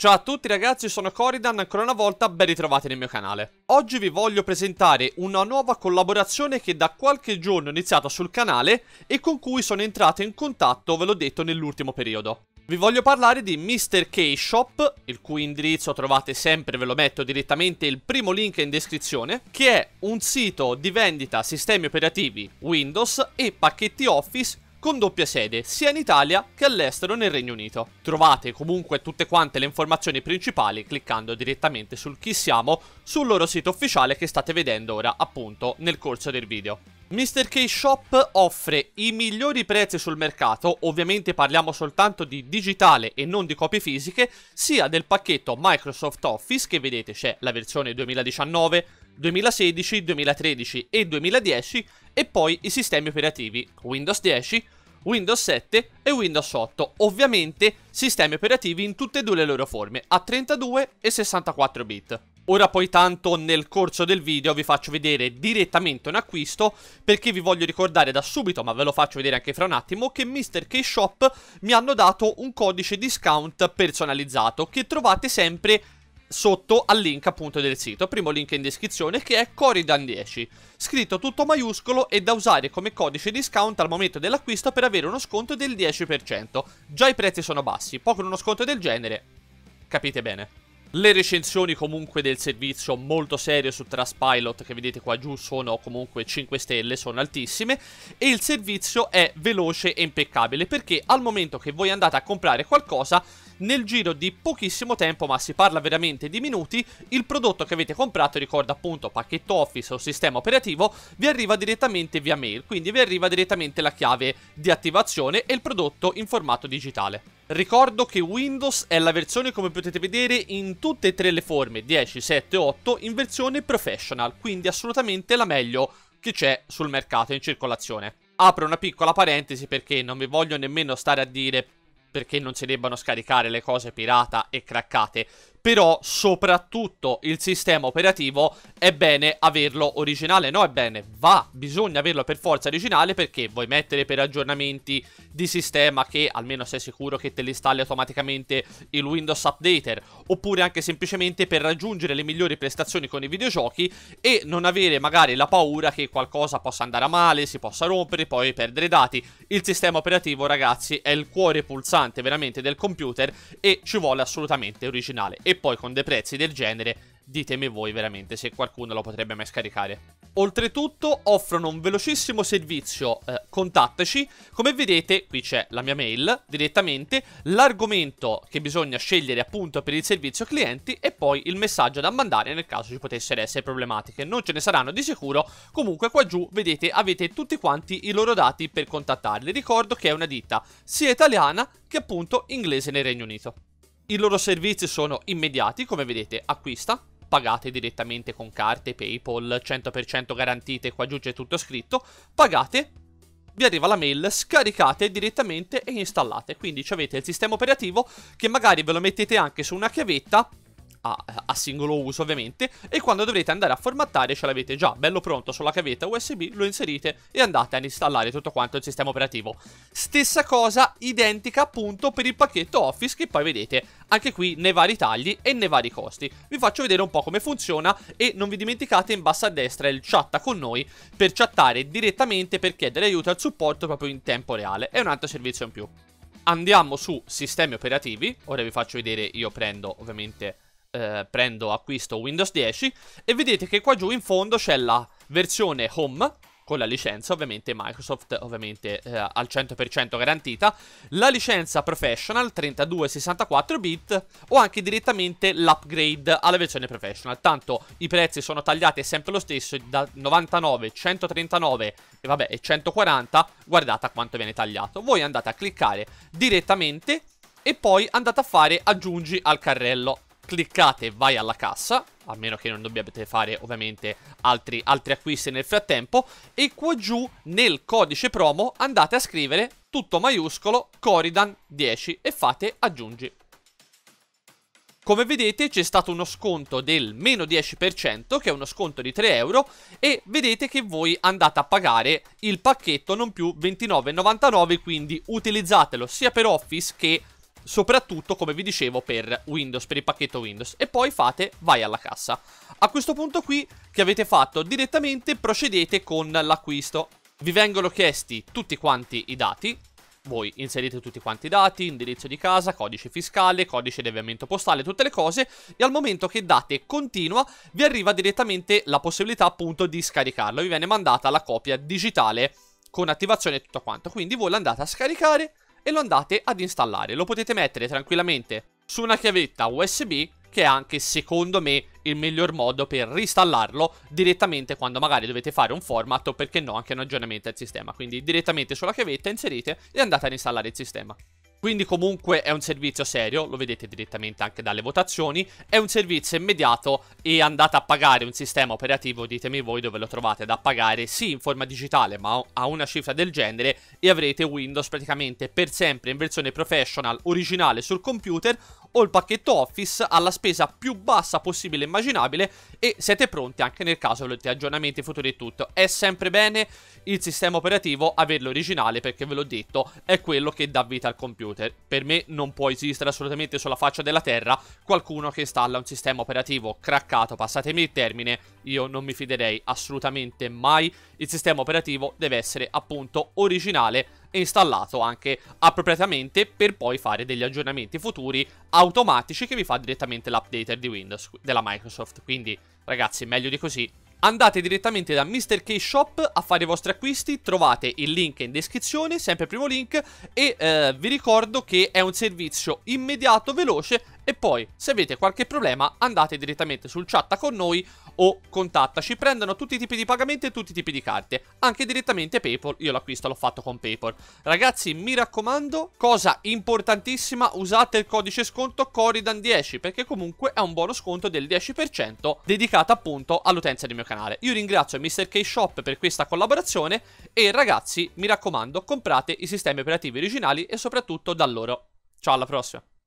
Ciao a tutti ragazzi, sono Coridan, ancora una volta ben ritrovati nel mio canale. Oggi vi voglio presentare una nuova collaborazione che da qualche giorno è iniziata sul canale e con cui sono entrato in contatto, ve l'ho detto, nell'ultimo periodo. Vi voglio parlare di Mr. K-Shop, il cui indirizzo trovate sempre, ve lo metto direttamente il primo link in descrizione, che è un sito di vendita sistemi operativi Windows e pacchetti Office con doppia sede sia in Italia che all'estero nel Regno Unito. Trovate comunque tutte quante le informazioni principali cliccando direttamente sul chi siamo sul loro sito ufficiale che state vedendo ora appunto nel corso del video. Mr. K Shop offre i migliori prezzi sul mercato, ovviamente parliamo soltanto di digitale e non di copie fisiche, sia del pacchetto Microsoft Office, che vedete c'è la versione 2019, 2016, 2013 e 2010, e poi i sistemi operativi Windows 10, Windows 7 e Windows 8, ovviamente sistemi operativi in tutte e due le loro forme, a 32 e 64 bit. Ora poi tanto nel corso del video vi faccio vedere direttamente un acquisto perché vi voglio ricordare da subito, ma ve lo faccio vedere anche fra un attimo, che Mr. K-Shop mi hanno dato un codice discount personalizzato che trovate sempre sotto al link appunto del sito, primo link in descrizione che è Coridan10, scritto tutto maiuscolo e da usare come codice discount al momento dell'acquisto per avere uno sconto del 10%. Già i prezzi sono bassi, poi con uno sconto del genere, capite bene. Le recensioni comunque del servizio molto serio su Trustpilot che vedete qua giù sono comunque 5 stelle, sono altissime e il servizio è veloce e impeccabile perché al momento che voi andate a comprare qualcosa nel giro di pochissimo tempo, ma si parla veramente di minuti, il prodotto che avete comprato, ricorda appunto pacchetto Office o sistema operativo, vi arriva direttamente via mail, quindi vi arriva direttamente la chiave di attivazione e il prodotto in formato digitale. Ricordo che Windows è la versione come potete vedere in tutte e tre le forme 10, 7, 8 in versione professional, quindi assolutamente la meglio che c'è sul mercato in circolazione. Apro una piccola parentesi perché non vi voglio nemmeno stare a dire perché non si debbano scaricare le cose pirata e craccate però soprattutto il sistema operativo è bene averlo originale, no è bene, va, bisogna averlo per forza originale perché vuoi mettere per aggiornamenti di sistema che almeno sei sicuro che te li installi automaticamente il Windows Updater, oppure anche semplicemente per raggiungere le migliori prestazioni con i videogiochi e non avere magari la paura che qualcosa possa andare a male, si possa rompere, poi perdere dati. Il sistema operativo ragazzi è il cuore pulsante veramente del computer e ci vuole assolutamente originale e poi con dei prezzi del genere ditemi voi veramente se qualcuno lo potrebbe mai scaricare. Oltretutto offrono un velocissimo servizio eh, contattaci, come vedete qui c'è la mia mail direttamente, l'argomento che bisogna scegliere appunto per il servizio clienti e poi il messaggio da mandare nel caso ci potessero essere problematiche, non ce ne saranno di sicuro, comunque qua giù vedete avete tutti quanti i loro dati per contattarli, ricordo che è una ditta sia italiana che appunto inglese nel Regno Unito. I loro servizi sono immediati, come vedete, acquista, pagate direttamente con carte, PayPal, 100% garantite, qua giù c'è tutto scritto, pagate, vi arriva la mail, scaricate direttamente e installate. Quindi avete il sistema operativo che magari ve lo mettete anche su una chiavetta a, a, singolo uso ovviamente e quando dovrete andare a formattare ce l'avete già bello pronto sulla cavetta USB lo inserite e andate ad installare tutto quanto il sistema operativo stessa cosa identica appunto per il pacchetto Office che poi vedete anche qui nei vari tagli e nei vari costi vi faccio vedere un po' come funziona e non vi dimenticate in basso a destra il chat con noi per chattare direttamente per chiedere aiuto al supporto proprio in tempo reale è un altro servizio in più andiamo su sistemi operativi, ora vi faccio vedere, io prendo ovviamente eh, prendo acquisto Windows 10 e vedete che qua giù in fondo c'è la versione home con la licenza ovviamente Microsoft ovviamente eh, al 100% garantita, la licenza professional 32-64 bit o anche direttamente l'upgrade alla versione professional, tanto i prezzi sono tagliati sempre lo stesso da 99, 139 e vabbè e 140, guardate quanto viene tagliato, voi andate a cliccare direttamente e poi andate a fare aggiungi al carrello cliccate vai alla cassa, a meno che non dobbiate fare ovviamente altri, altri acquisti nel frattempo, e qua giù nel codice promo andate a scrivere tutto maiuscolo Coridan 10 e fate aggiungi. Come vedete c'è stato uno sconto del meno 10% che è uno sconto di 3 euro e vedete che voi andate a pagare il pacchetto non più 29,99 quindi utilizzatelo sia per Office che per soprattutto come vi dicevo per Windows, per il pacchetto Windows e poi fate vai alla cassa. A questo punto qui che avete fatto direttamente procedete con l'acquisto. Vi vengono chiesti tutti quanti i dati, voi inserite tutti quanti i dati, indirizzo di casa, codice fiscale, codice di avviamento postale, tutte le cose e al momento che date continua vi arriva direttamente la possibilità appunto di scaricarlo, vi viene mandata la copia digitale con attivazione e tutto quanto, quindi voi l'andate a scaricare e lo andate ad installare. Lo potete mettere tranquillamente su una chiavetta USB che è anche secondo me il miglior modo per ristallarlo direttamente quando magari dovete fare un format o perché no anche un aggiornamento al sistema. Quindi direttamente sulla chiavetta inserite e andate ad installare il sistema. Quindi comunque è un servizio serio, lo vedete direttamente anche dalle votazioni, è un servizio immediato e andate a pagare un sistema operativo, ditemi voi dove lo trovate da pagare, sì in forma digitale ma a una cifra del genere e avrete Windows praticamente per sempre in versione professional originale sul computer o il pacchetto Office alla spesa più bassa possibile immaginabile e siete pronti anche nel caso di aggiornamenti futuri e tutto. È sempre bene il sistema operativo averlo originale perché ve l'ho detto è quello che dà vita al computer. Per me non può esistere assolutamente sulla faccia della terra qualcuno che installa un sistema operativo craccato, passatemi il termine, io non mi fiderei assolutamente mai. Il sistema operativo deve essere appunto originale installato anche appropriatamente per poi fare degli aggiornamenti futuri automatici che vi fa direttamente l'updater di Windows della Microsoft. Quindi ragazzi, meglio di così Andate direttamente da Mr. K Shop a fare i vostri acquisti, trovate il link in descrizione, sempre primo link, e eh, vi ricordo che è un servizio immediato, veloce e poi, se avete qualche problema, andate direttamente sul chat con noi o contattaci. Prendono tutti i tipi di pagamenti e tutti i tipi di carte. Anche direttamente PayPal, io l'acquisto l'ho fatto con PayPal. Ragazzi, mi raccomando, cosa importantissima, usate il codice sconto Coridan10, perché comunque è un buono sconto del 10% dedicato appunto all'utenza del mio canale. Io ringrazio Mr. K Shop per questa collaborazione e ragazzi, mi raccomando, comprate i sistemi operativi originali e soprattutto da loro. Ciao, alla prossima!